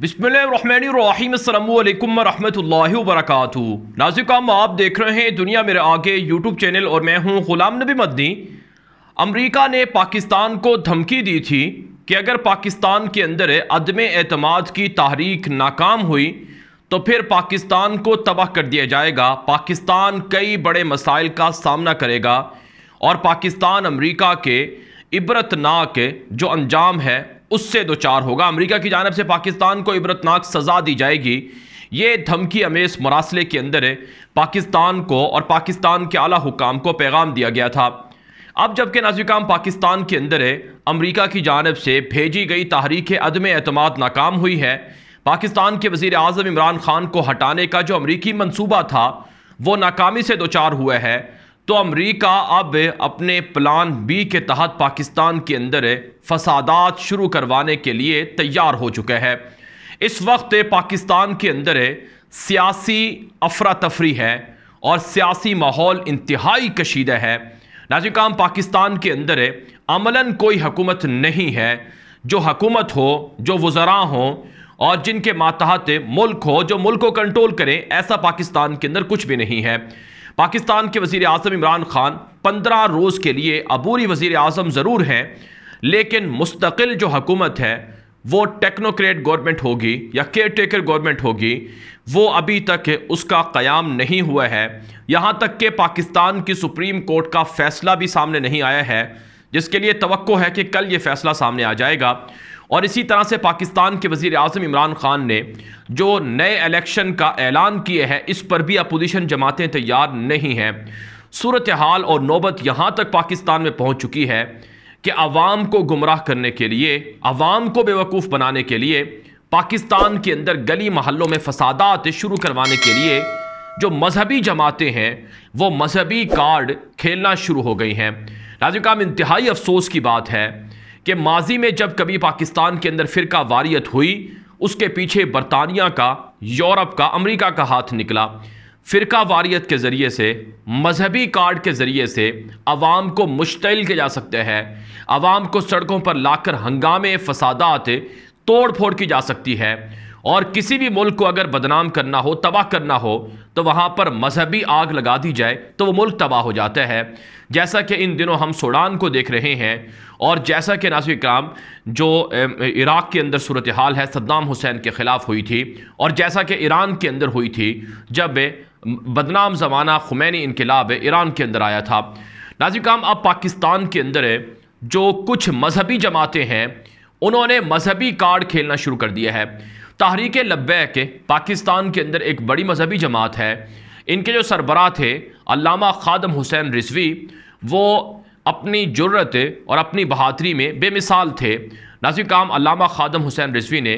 बिस्मिल्लाम रहमतुल्लाहि वरक नाजिक काम आप देख रहे हैं दुनिया मेरे आगे यूट्यूब चैनल और मैं हूं गुलाम नबी मदनी अमरीका ने पाकिस्तान को धमकी दी थी कि अगर पाकिस्तान के अंदर अदम अतमाद की तहरीक नाकाम हुई तो फिर पाकिस्तान को तबाह कर दिया जाएगा पाकिस्तान कई बड़े मसाइल का सामना करेगा और पाकिस्तान अमरीका के इबरतनाक जो अंजाम है उससे दो चार होगा अमरीका की जानब से पाकिस्तान को इबरतनाक सज़ा दी जाएगी ये धमकी अमेज मरासले के अंदर पाकिस्तान को और पाकिस्तान के आला हुकाम को पैगाम दिया गया था अब जबकि नाजिकाम पाकिस्तान के अंदर है अमरीका की जानब से भेजी गई तहरीक अदम अतमाद नाकाम हुई है पाकिस्तान के वजीर अजम इमरान खान को हटाने का जो अमरीकी मनसूबा था वो नाकामी से दो चार हुआ है तो अमरीका अब अपने प्लान बी के तहत पाकिस्तान के अंदर फसादात शुरू करवाने के लिए तैयार हो चुके हैं इस वक्त पाकिस्तान के अंदर सियासी अफरा तफरी है और सियासी माहौल इंतहाई कशीदा है नाजिकाम पाकिस्तान के अंदर अमला कोई हकूमत नहीं है जो हकूमत हो जो वज़रा हो और जिनके मातहत मुल्क हो जो मुल्क को कंट्रोल करें ऐसा पाकिस्तान के अंदर कुछ भी नहीं है पाकिस्तान के वजीर अजम इमरान खान पंद्रह रोज़ के लिए अबूरी वजीर अजम ज़रूर हैं लेकिन मुस्तकिल जो हकूमत है वो टेक्नोक्रेट गवर्नमेंट होगी या केयर टेकर गवर्नमेंट होगी वो अभी तक उसका क़याम नहीं हुआ है यहाँ तक कि पाकिस्तान की सुप्रीम कोर्ट का फ़ैसला भी सामने नहीं आया है जिसके लिए तो है कि कल ये फ़ैसला सामने आ जाएगा और इसी तरह से पाकिस्तान के वजीर अजम इमरान खान ने जो नए इलेक्शन का ऐलान किए हैं इस पर भी अपोजिशन जमातें तैयार नहीं हैं सूरत हाल और नौबत यहाँ तक पाकिस्तान में पहुँच चुकी है कि आवाम को गुमराह करने के लिए आवाम को बेवकूफ़ बनाने के लिए पाकिस्तान के अंदर गली महलों में फसादात शुरू करवाने के लिए जो मजहबी जमातें हैं वो मजहबी कार्ड खेलना शुरू हो गई हैं राजीव काम इंतहाई अफसोस की बात है कि माजी में जब कभी पाकिस्तान के अंदर फ़िरका वारियत हुई उसके पीछे बरतानिया का यूरोप का अमरीका का हाथ निकला फ़िरका वारियत के ज़रिए से मजहबी कार्ड के ज़रिए से आवाम को मुश्तिल किया जा सकते हैं आवाम को सड़कों पर लाकर हंगामे फसादात तोड़ फोड़ की जा सकती है और किसी भी मुल्क को अगर बदनाम करना हो तबाह करना हो तो वहाँ पर मजहबी आग लगा दी जाए तो वो मुल्क तबाह हो जाता है जैसा कि इन दिनों हम सूडान को देख रहे हैं और जैसा कि नासिक कराम जो इराक़ के अंदर सूरत हाल है सद्दाम हुसैन के ख़िलाफ़ हुई थी और जैसा कि ईरान के अंदर हुई थी जब बदनाम ज़माना खुमैनी इनकलाब ईरान के अंदर आया था नाजिक कराम अब पाकिस्तान के अंदर जो कुछ मजहबी जमातें हैं उन्होंने मजहबी कार्ड खेलना शुरू कर दिया है तहरीक लब्बे के पाकिस्तान के अंदर एक बड़ी मजहबी जमात है इनके जो सरबरा थे अलामा खादम हुसैन रिजवी वो अपनी जरूरत और अपनी बहादरी में बेमिसाल थे नाजिक काम अलामा खादम हुसैन रिजवी ने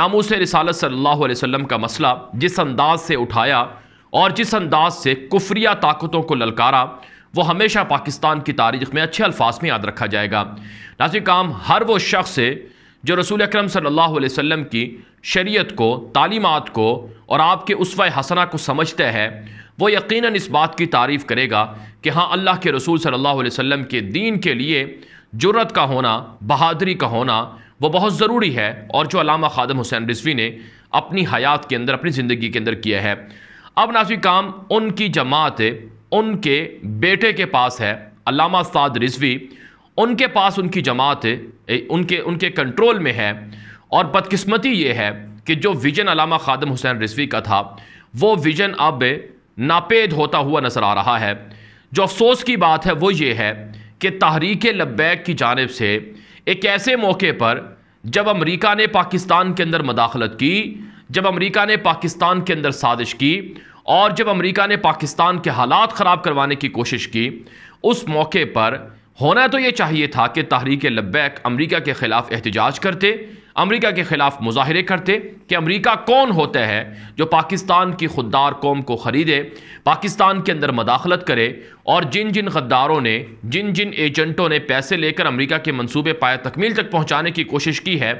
नामोस रसालत सल्लल्लाहु अलैहि वसल्लम का मसला जिस अंदाज से उठाया और जिस अंदाज से कुफरिया ताकतों को ललकारा वो हमेशा पाकिस्तान की तारीख में अच्छे अल्फाज में याद रखा जाएगा नाजिक काम हर वो शख्स है जो रसूल अक्रम सल्ला वसम की शरीयत को तालीमात को और आपके उसवा हसना को समझते हैं वो यकीनन इस बात की तारीफ़ करेगा कि हाँ अल्लाह के रसूल सल्लल्लाहु अलैहि वसल्लम के दीन के लिए जुर्रत का होना बहादरी का होना वो बहुत ज़रूरी है और जो अलामा खादम हुसैन रिजवी ने अपनी हयात के अंदर अपनी ज़िंदगी के अंदर किया है अब नाजी काम उनकी जमात उनके बेटे के पास है अलामा साद रिजवी उनके पास उनकी जमात उनके उनके कंट्रोल में है और बदकिस्मती ये है कि जो विजन अलामा खादम हुसैन रिजवी का था वो विजन अब नापेद होता हुआ नज़र आ रहा है जो अफसोस की बात है वो ये है कि तहरीक लब्बैक की जानब से एक ऐसे मौके पर जब अमरीका ने पाकिस्तान के अंदर मदाखलत की जब अमरीका ने पाकिस्तान के अंदर साजिश की और जब अमरीका ने पाकिस्तान के हालात ख़राब करवाने की कोशिश की उस मौके पर होना तो ये चाहिए था कि तहरीक लब्बैक अमरीका के ख़िलाफ़ एहतजाज करते अमरीका के ख़िलाफ़ मुजाहरे करते कि अमरीका कौन होता है जो पाकिस्तान की खुददार कौम को ख़रीदे पाकिस्तान के अंदर मदाखलत करे और जिन जिन गद्दारों ने जिन जिन एजेंटों ने पैसे लेकर अमरीका के मनसूबे पाए तकमील तक पहुँचाने की कोशिश की है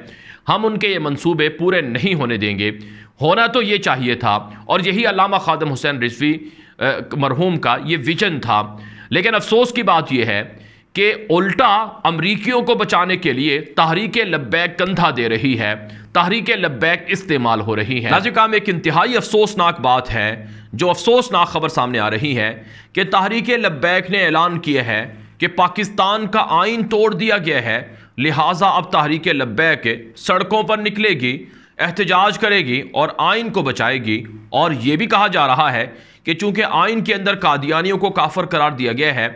हम उनके ये मनसूबे पूरे नहीं होने देंगे होना तो ये चाहिए था और यही अलामा खादम हुसैन रिजवी मरहूम का ये विजन था लेकिन अफसोस की बात यह है कि उल्टा अमरीकियों को बचाने के लिए तहरीक लब्बैक कंधा दे रही है तहरीक लब्बैक इस्तेमाल हो रही है नाजिक काम एक इंतहाई अफसोसनाक बात है जो अफसोसनाक खबर सामने आ रही है कि तहरीक लब्बैक ने ऐलान किया है कि पाकिस्तान का आइन तोड़ दिया गया है लिहाजा अब तहरीक लब्बैक सड़कों पर निकलेगी एहतजाज करेगी और आइन को बचाएगी और ये भी कहा जा रहा है कि चूंकि आइन के अंदर कादियानियों को काफर करार दिया गया है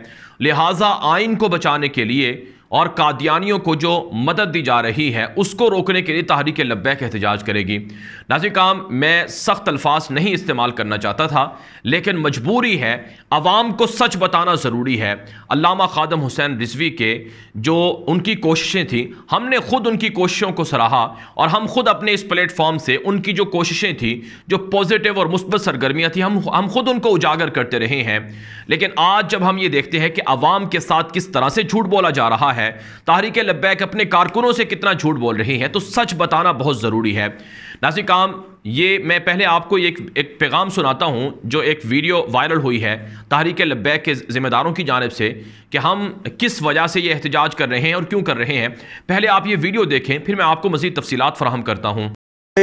लिहाजा आइन को बचाने के लिए और कादियानियों को जो मदद दी जा रही है उसको रोकने के लिए तहरीक लब्बैक एहतजाज करेगी नाजी काम मैं सख्त अल्फाज नहीं इस्तेमाल करना चाहता था लेकिन मजबूरी है आवाम को सच बताना ज़रूरी है अलामा खादम हुसैन रिजवी के जो उनकी कोशिशें थी हमने ख़ुद उनकी कोशिशों को सराहा और हम खुद अपने इस प्लेटफॉर्म से उनकी जो कोशिशें थी जो पॉजिटिव और मुस्बत सरगर्मियाँ थी हम हम खुद उनको उजागर करते रहे हैं लेकिन आज जब हम ये देखते हैं कि अवाम के साथ किस तरह से झूठ बोला जा रहा है है तहरीक लब्बैक अपने कारकुनों से कितना झूठ बोल रही हैं तो सच बताना बहुत ज़रूरी है नासिक काम ये मैं पहले आपको एक एक पैगाम सुनाता हूँ जो एक वीडियो वायरल हुई है तहरीक लब्बैक के ज़िम्मेदारों की जानब से कि हम किस वजह से ये एहतजाज कर रहे हैं और क्यों कर रहे हैं पहले आप ये वीडियो देखें फिर मैं आपको मज़ीद तफसीत फराहम करता हूँ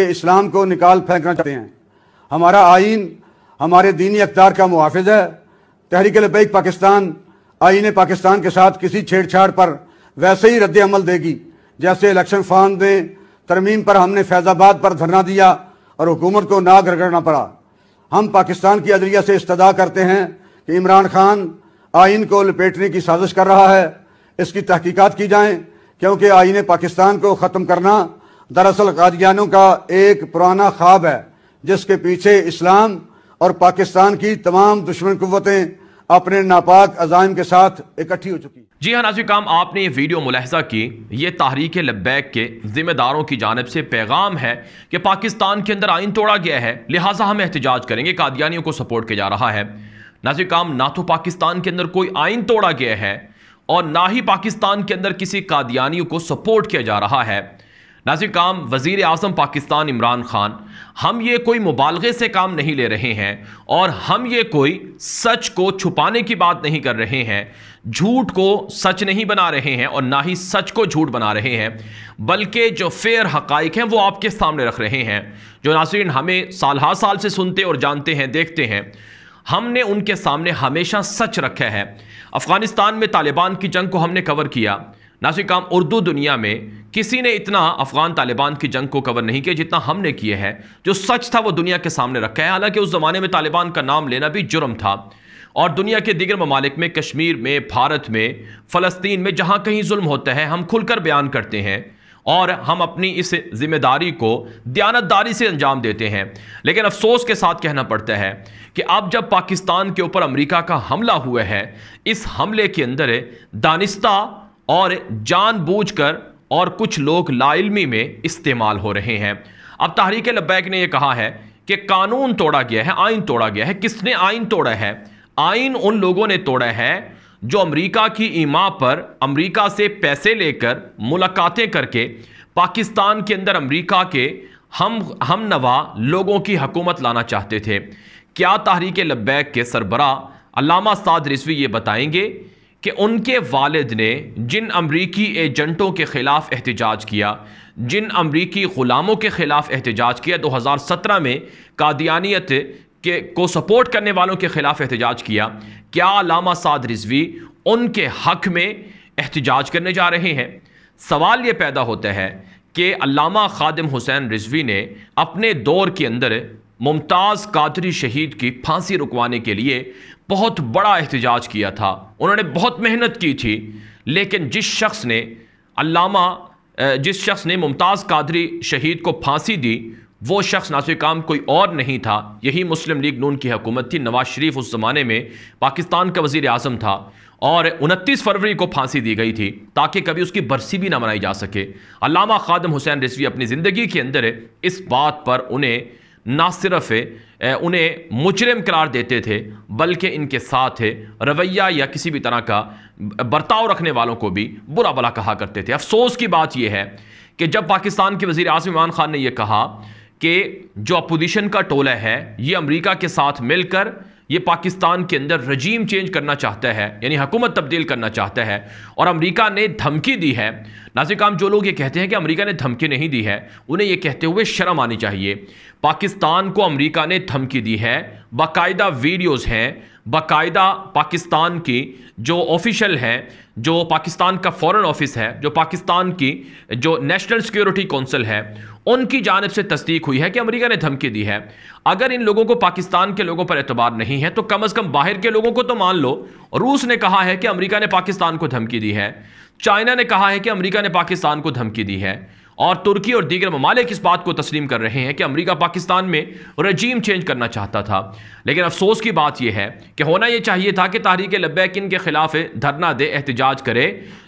इस्लाम को निकाल फेंकना चाहते हैं हमारा आइन हमारे दीनी अकदार का मुहाफ़ है तहरीक लबैक पाकिस्तान आइन पाकिस्तान के साथ किसी छेड़छाड़ पर वैसे ही रद्द अमल देगी जैसे इलेक्शन फार्म में तरमीम पर हमने फैज़ाबाद पर धरना दिया और हुकूमत को नाग रगड़ना पड़ा हम पाकिस्तान की अदलिया से इस्तदा करते हैं कि इमरान खान आइन को लपेटने की साजिश कर रहा है इसकी तहकीकत की जाए क्योंकि आइन पाकिस्तान को ख़त्म करना दरअसल कादियानों का एक पुराना ख्वाब है जिसके पीछे इस्लाम और पाकिस्तान की तमाम दुश्मन कुतें अपने नापाक अजाइम के साथ इकट्ठी हो चुकी जी हाँ नाजी काम आपने ये वीडियो मुलहजा की ये तहरीक लब्बैक के जिम्मेदारों की जानब से पैगाम है कि पाकिस्तान के अंदर आइन तोड़ा गया है लिहाजा हम एहतजाज करेंगे कादियानियों को सपोर्ट किया जा रहा है नाजी काम ना तो पाकिस्तान के अंदर कोई आइन तोड़ा गया है और ना ही पाकिस्तान के अंदर किसी कादियानियों को सपोर्ट किया जा रहा है नाजी काम वजीर अजम पाकिस्तान इमरान खान हम ये कोई मुबालगे से काम नहीं ले रहे हैं और हम ये कोई सच को छुपाने की बात नहीं कर रहे हैं झूठ को सच नहीं बना रहे हैं और ना ही सच को झूठ बना रहे हैं बल्कि जो फेयर हकाइक हैं वो आपके सामने रख रहे हैं जो नासरीन हमें साल हा साल से सुनते और जानते हैं देखते हैं हमने उनके सामने हमेशा सच रखा है अफ़गानिस्तान में तालिबान की जंग को हमने कवर किया नासिक काम उर्दू दुनिया में किसी ने इतना अफगान तालिबान की जंग को कवर नहीं किया जितना हमने किए हैं जो सच था वो दुनिया के सामने रखा है हालांकि उस ज़माने में तालिबान का नाम लेना भी जुर्म था और दुनिया के दीगर ममालिक में कश्मीर में भारत में फ़लस्तीन में जहाँ कहीं जुल्म होता है हम खुलकर बयान करते हैं और हम अपनी इस जिम्मेदारी को दयानतदारी से अंजाम देते हैं लेकिन अफसोस के साथ कहना पड़ता है कि अब जब पाकिस्तान के ऊपर अमेरिका का हमला हुआ है इस हमले के अंदर दानिस्ता और जानबूझकर और कुछ लोग लाइलमी में इस्तेमाल हो रहे हैं अब तहरीक लब्बैक ने यह कहा है कि कानून तोड़ा गया है आइन तोड़ा गया है किसने आइन तोड़ा है आइन उन लोगों ने तोड़ा है जो अमरीका की ईमा पर अमरीका से पैसे लेकर मुलाकातें करके पाकिस्तान के अंदर अमरीका के हम हम नवा लोगों की हकूमत लाना चाहते थे क्या तहरीक लब्बैक के सरबरा अलामा साद रिजवी ये बताएंगे कि उनके वालिद ने जिन अमरीकी एजेंटों के ख़िलाफ़ एहतजाज किया जिन अमरीकी ग़ुलामों के ख़िलाफ़ एहतजाज किया 2017 में कादियानियत के को सपोर्ट करने वालों के ख़िलाफ़ एहतजाज किया क्या लामा साद रिजवी उनके हक में एहतजाज करने जा रहे हैं सवाल ये पैदा होता है कि अलामा ख़ादम हुसैन रिजवी ने अपने दौर के अंदर मुमताज़ कादरी शहीद की फांसी रुकवाने के लिए बहुत बड़ा एहतजाज किया था उन्होंने बहुत मेहनत की थी लेकिन जिस शख्स ने अल्लामा जिस शख्स ने मुमताज़ कादरी शहीद को फांसी दी वो शख्स नासिर काम कोई और नहीं था यही मुस्लिम लीग नून की हुकूमत थी नवाज शरीफ उस ज़माने में पाकिस्तान का वजीर अजम था और 29 फरवरी को फांसी दी गई थी ताकि कभी उसकी बरसी भी ना मनाई जा सके अलामा खादम हुसैन रिजवी अपनी ज़िंदगी के अंदर इस बात पर उन्हें ना सिर्फ उन्हें मुजरम करार देते थे बल्कि इनके साथ रवैया या किसी भी तरह का बर्ताव रखने वालों को भी बुरा भला कहा करते थे अफसोस की बात यह है कि जब पाकिस्तान के वज़ी अजम इमरान ख़ान ने यह कहा कि जो अपोजिशन का टोला है ये अमरीका के साथ मिलकर ये पाकिस्तान के अंदर रजीम चेंज करना चाहता है यानी हुकूमत तब्दील करना चाहता है और अमेरिका ने धमकी दी है नाजिकाम जो लोग ये कहते हैं कि अमेरिका ने धमकी नहीं दी है उन्हें ये कहते हुए शर्म आनी चाहिए पाकिस्तान को अमेरिका ने धमकी दी है बाकायदा वीडियोज़ हैं बाकायदा पाकिस्तान की जो ऑफिशल हैं जो पाकिस्तान का फॉरेन ऑफिस है जो पाकिस्तान की जो नेशनल सिक्योरिटी काउंसिल है उनकी जानब से तस्दीक हुई है कि अमेरिका ने धमकी दी है अगर इन लोगों को पाकिस्तान के लोगों पर एतबार नहीं है तो कम अज़ कम बाहर के लोगों को तो मान लो रूस ने कहा है कि अमरीका ने पाकिस्तान को धमकी दी है चाइना ने कहा है कि अमरीका ने पाकिस्तान को धमकी दी है और तुर्की और दीगर ममालिक इस बात को तस्लीम कर रहे हैं कि अमरीका पाकिस्तान में रजीम चेंज करना चाहता था लेकिन अफसोस की बात यह है कि होना यह चाहिए था कि तहरीक लब्बैक इनके खिलाफ धरना दे एहतजाज करे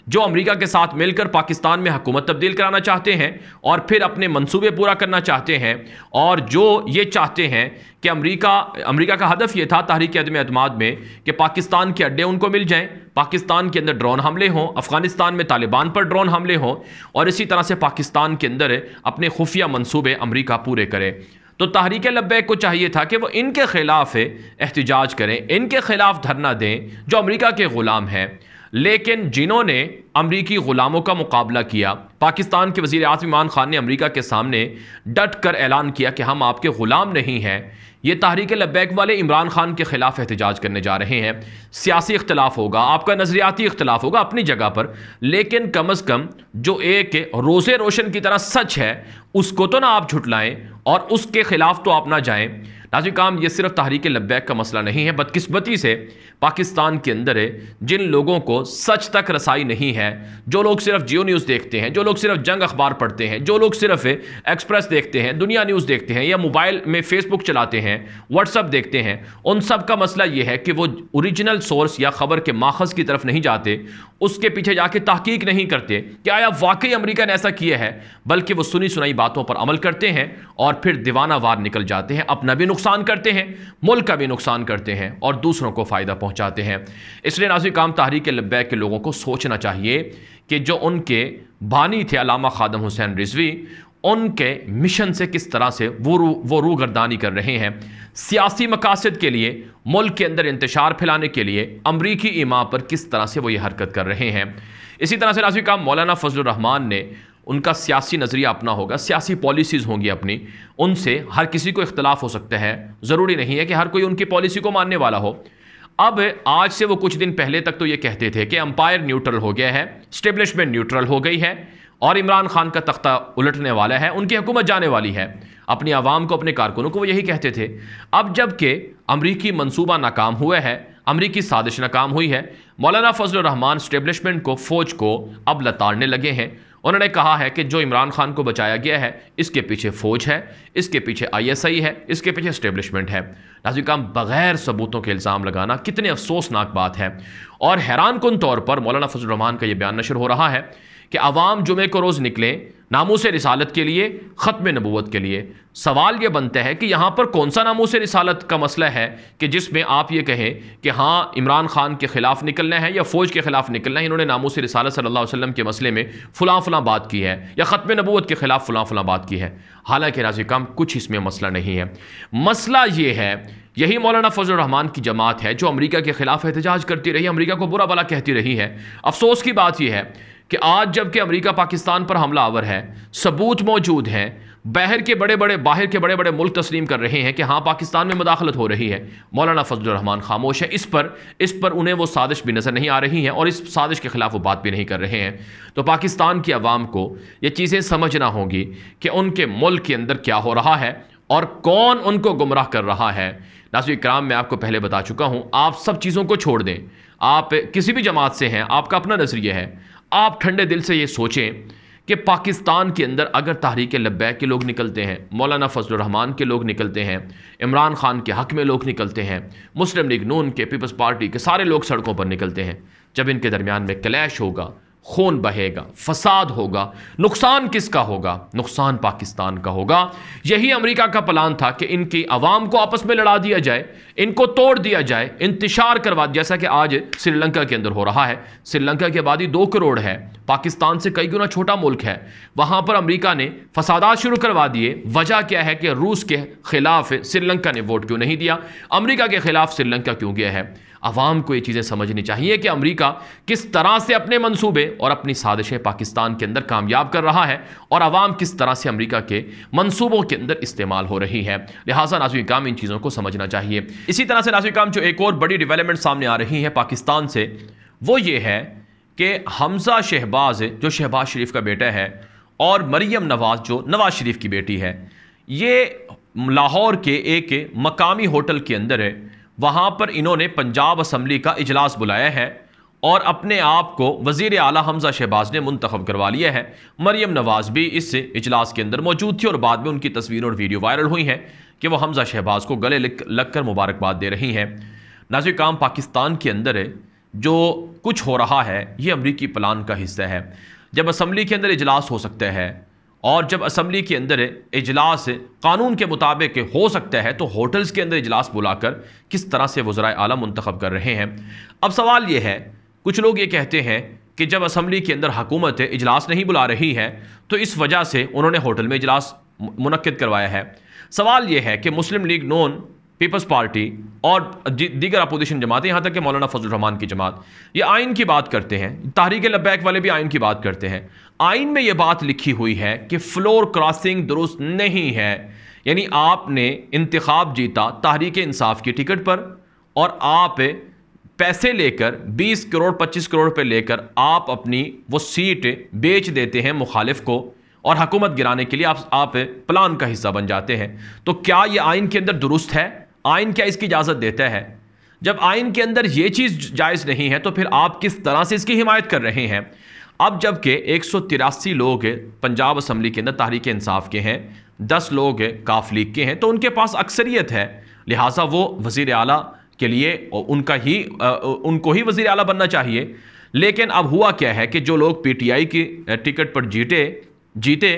जो अमेरिका के साथ मिलकर पाकिस्तान में हुकूमत तब्दील कराना चाहते हैं और फिर अपने मंसूबे पूरा करना चाहते हैं और जो ये चाहते हैं कि अमेरिका अमेरिका का हदफ ये था तहरीक अदम अतमाद में कि पाकिस्तान के अड्डे उनको मिल जाएं पाकिस्तान के अंदर ड्रोन हमले हों अफगानिस्तान में तालिबान पर ड्रोन हमले हों और इसी तरह से पाकिस्तान के अंदर अपने खुफिया मनसूबे अमरीका पूरे करें तो तहरीक लब्बैक को चाहिए था कि वो इनके खिलाफ एहतजाज करें इनके खिलाफ धरना दें जो अमरीका के ग़ुलाम हैं लेकिन जिन्होंने अमरीकी ग़ुलामों का मुकाबला किया पाकिस्तान के वजीर आजम इमरान खान ने अमरीका के सामने डट कर ऐलान किया कि हम आपके ग़ुलाम नहीं हैं ये तहरीक लब्बैक वाले इमरान खान के ख़िलाफ़ एहतजाज करने जा रहे हैं सियासी इख्तलाफ होगा आपका नज़रियाती इख्तलाफ होगा अपनी जगह पर लेकिन कम अज़ कम जो एक रोज़े रोशन की तरह सच है उसको तो ना आप झुटलाएँ और उसके ख़िलाफ़ तो आप ना जाएँ लाजी काम ये सिर्फ तहरीक लब्बैक का मसला नहीं है बदकस्मती से पाकिस्तान के अंदर है जिन लोगों को सच तक रसाई नहीं है जो लोग सिर्फ जियो न्यूज़ देखते हैं जो लोग सिर्फ जंग अखबार पढ़ते हैं जो लोग सिर्फ एक्सप्रेस देखते हैं दुनिया न्यूज़ देखते हैं या मोबाइल में फेसबुक चलाते हैं व्हाट्सअप देखते हैं उन सब का मसला ये है कि वो ओरिजिनल सोर्स या खबर के माखज की तरफ नहीं जाते उसके पीछे जाके तहकीक नहीं करते कि आया वाकई अमेरिका ने ऐसा किया है बल्कि वो सुनी सुनाई बातों पर अमल करते हैं और फिर दीवाना वार निकल जाते हैं अपना भी नुकसान करते हैं मुल्क का भी नुकसान करते हैं और दूसरों को फ़ायदा पहुँचाते हैं इसलिए नाजी काम तहरीक लब्बैक के लोगों को सोचना चाहिए कि जो उनके बानी थे अलामा खादम हुसैन रिजवी उनके मिशन से किस तरह से वो रू वो रूगरदानी कर रहे हैं सियासी मकासद के लिए मुल्क के अंदर इंतशार फैलाने के लिए अमरीकी इमा पर किस तरह से वो ये हरकत कर रहे हैं इसी तरह से राशि का मौलाना फजलरहमान ने उनका सियासी नज़रिया अपना होगा सियासी पॉलिसीज़ होंगी अपनी उनसे हर किसी को इख्तलाफ हो सकता है ज़रूरी नहीं है कि हर कोई उनकी पॉलिसी को मानने वाला हो अब आज से वो कुछ दिन पहले तक तो ये कहते थे कि अंपायर न्यूट्रल हो गया है स्टेब्लिशमेंट न्यूट्रल हो गई है और इमरान खान का तख्ता उलटने वाला है उनकी हुकूमत जाने वाली है अपनी आवाम को अपने कारकुनों को वो यही कहते थे अब जबकि अमरीकी मनसूबा नाकाम हुआ है अमरीकी साजिश नाकाम हुई है मौलाना फजल रहमान स्टेबलिशमेंट को फ़ौज को अब लताड़ने लगे हैं उन्होंने कहा है कि जो इमरान खान को बचाया गया है इसके पीछे फ़ौज है इसके पीछे आईएसआई है इसके पीछे स्टेबलिशमेंट है नाजिक काम बगैर सबूतों के इल्ज़ाम लगाना कितने अफसोसनाक बात है और हैरान कन तौर पर मौलाना फजल रहमान का यह बयान नशर हो रहा है कि आवाम जुमे को रोज़ निकलें नामोस रिसालत के लिए ख़त्म नबूत के लिए सवाल ये बनता है कि यहाँ पर कौन सा नामोस रिसालत का मसला है कि जिसमें आप ये कहें कि हाँ इमरान खान के ख़िलाफ़ निकलना है या फ़ौज के ख़िलाफ़ निकलना है इन्होंने नामूस रिसालत सल्ला अलैहि के मसले में फ़लाँ फ़लाँ बात की है या ख़त्म नबूत के ख़िलाफ़ फ़लाँ फ़लाँ बात की है हालाँकि राजी काम कुछ इसमें मसला नहीं है मसला ये है यही मौलाना फजल रहमान की जमात है जो अमरीका के ख़िलाफ़ एहतजाज करती रही अमरीका को बुरा भला कहती रही है अफसोस की बात यह है कि आज जबकि अमेरिका पाकिस्तान पर हमला आवर है सबूत मौजूद हैं बाहर के बड़े बड़े बाहर के बड़े बड़े मुल्क तस्लीम कर रहे हैं कि हाँ पाकिस्तान में मुदाखलत हो रही है मौलाना फजलरहमान खामोश है इस पर इस पर उन्हें वो साजिश भी नज़र नहीं आ रही है और इस साजिश के खिलाफ वो बात भी नहीं कर रहे हैं तो पाकिस्तान की आवाम को ये चीज़ें समझना होंगी कि उनके मुल्क के अंदर क्या हो रहा है और कौन उनको गुमराह कर रहा है नाजो इक्राम मैं आपको पहले बता चुका हूँ आप सब चीज़ों को छोड़ दें आप किसी भी जमात से हैं आपका अपना नज़रिया है आप ठंडे दिल से ये सोचें कि पाकिस्तान के अंदर अगर तहरीक लब्बैक के लोग निकलते हैं मौलाना फजल रहमान के लोग निकलते हैं इमरान खान के हक में लोग निकलते हैं मुस्लिम लीग नून के पीपल्स पार्टी के सारे लोग सड़कों पर निकलते हैं जब इनके दरमियान में क्लैश होगा खून बहेगा फसाद होगा नुकसान किसका होगा नुकसान पाकिस्तान का होगा यही अमेरिका का प्लान था कि इनकी आवाम को आपस में लड़ा दिया जाए इनको तोड़ दिया जाए इंतशार करवा जैसा कि आज श्रीलंका के अंदर हो रहा है श्रीलंका की आबादी दो करोड़ है पाकिस्तान से कई गुना छोटा मुल्क है वहाँ पर अमरीका ने फसादात शुरू करवा दिए वजह क्या है कि रूस के खिलाफ श्रीलंका ने वोट क्यों नहीं दिया अमरीका के खिलाफ श्रीलंका क्यों गया है आवाम को ये चीज़ें समझनी चाहिए कि अमरीका किस तरह से अपने मनसूबे और अपनी साजिशें पाकिस्तान के अंदर कामयाब कर रहा है और आवाम किस तरह से अमरीका के मनसूबों के अंदर इस्तेमाल हो रही है लिहाजा नाजुक काम इन चीज़ों को समझना चाहिए इसी तरह से नाजुक काम जो एक और बड़ी डिवेलपमेंट सामने आ रही है पाकिस्तान से वो ये है कि हमजा शहबाज जो शहबाज शरीफ का बेटा है और मरीम नवाज जो नवाज शरीफ की बेटी है ये लाहौर के एक मकामी होटल के अंदर है वहाँ पर इन्होंने पंजाब असम्बली का इजलास बुलाया है और अपने आप को वजीर अली हमजा शहबाज ने मंतखब करवा लिया है मरियम नवाज भी इस इजलास के अंदर मौजूद थी और बाद में उनकी तस्वीरें और वीडियो वायरल हुई हैं कि वह हमजा शहबाज को गले लग कर मुबारकबाद दे रही हैं नाजिक काम पाकिस्तान के अंदर जो कुछ हो रहा है ये अमरीकी प्लान का हिस्सा है जब असम्बली के अंदर इजलास हो सकता है और जब असम्बली के अंदर इजलास कानून के मुताबिक हो सकता है तो होटल्स के अंदर इजलास बुलाकर किस तरह से वज्रा आला मंतखब कर रहे हैं अब सवाल ये है कुछ लोग ये कहते हैं कि जब असम्बली के अंदर हकूमत इजलास नहीं बुला रही है तो इस वजह से उन्होंने होटल में इजलास मनद करवाया है सवाल यह है कि मुस्लिम लीग नोन पीपल्स पार्टी और दीगर अपोजिशन जमातें यहाँ तक कि मौलाना फजल रहमान की जमात ये आइन की बात करते हैं तहरीक लब्बैक वाले भी आइन की बात करते हैं आइन में यह बात लिखी हुई है कि फ्लोर क्रॉसिंग दुरुस्त नहीं है यानी आपने इंतखब जीता तहरीक इंसाफ की टिकट पर और आप पैसे लेकर 20 करोड़ 25 करोड़ पे लेकर आप अपनी वो सीट बेच देते हैं मुखालिफ को और हकूमत गिराने के लिए आप आप प्लान का हिस्सा बन जाते हैं तो क्या ये आइन के अंदर दुरुस्त है आइन क्या इसकी इजाज़त देता है जब आइन के अंदर ये चीज़ जायज़ नहीं है तो फिर आप किस तरह से इसकी हिमायत कर रहे हैं अब जबकि एक सौ तिरासी लोग पंजाब असम्बली के अंदर तहरीक इंसाफ के हैं दस लोग काफ लीग के हैं तो उनके पास अक्सरियत है लिहाजा वो वज़ी अला के लिए उनका ही उनको ही वज़ी अला बनना चाहिए लेकिन अब हुआ क्या है कि जो लोग पी टी आई की टिकट पर जीते जीते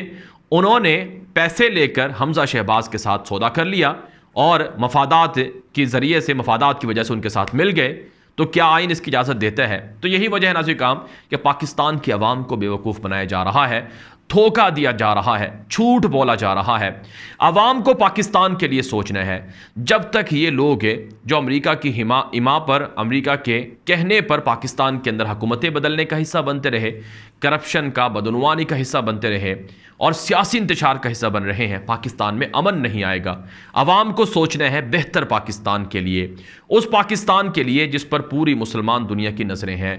उन्होंने पैसे लेकर हमजा शहबाज के साथ सौदा कर लिया और मफादात के ज़रिए से मफादात की वजह से उनके साथ मिल गए तो क्या आइन इसकी इजाज़त देता है तो यही वजह है नाजिक काम कि पाकिस्तान की आवाम को बेवकूफ़ बनाया जा रहा है धोखा दिया जा रहा है झूठ बोला जा रहा है आवाम को पाकिस्तान के लिए सोचना है जब तक ये लोग जो अमेरिका की हिमा इमा पर अमेरिका के कहने पर पाकिस्तान के अंदर हुकूमतें बदलने का हिस्सा बनते रहे करप्शन का बदनवानी का हिस्सा बनते रहे और सियासी इंतजार का हिस्सा बन रहे हैं पाकिस्तान में अमन नहीं आएगा आवाम को सोचना है बेहतर पाकिस्तान के लिए उस पाकिस्तान के लिए जिस पर पूरी मुसलमान दुनिया की नज़रें हैं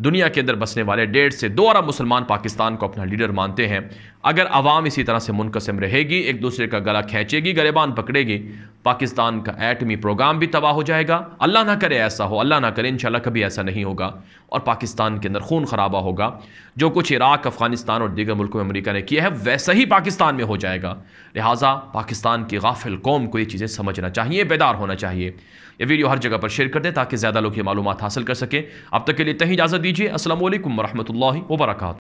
दुनिया के अंदर बसने वाले डेढ़ से दो अरब मुसलमान पाकिस्तान को अपना लीडर मानते हैं अगर आवाम इसी तरह से मुनकसम रहेगी एक दूसरे का गला खींचेगी गरेबान पकड़ेगी पाकिस्तान का एटमी प्रोग्राम भी तबाह हो जाएगा अल्लाह ना करे ऐसा हो अल्लाह ना करे इन कभी ऐसा नहीं होगा और पाकिस्तान के अंदर खून खराबा होगा जो कुछ इराक अफगानिस्तान और दीगर मुल्कों में अमरीका ने किया है वैसा ही पाकिस्तान में हो जाएगा लिहाजा पाकिस्तान की गाफिल कौम को ये चीज़ें समझना चाहिए बेदार होना चाहिए ये वीडियो हर जगह पर शेयर कर दें ताकि ज़्यादा लोग ये मालूम हासिल कर सकें अब तक के लिए तही इजाज़त दीजिए असल वरहमल वर्का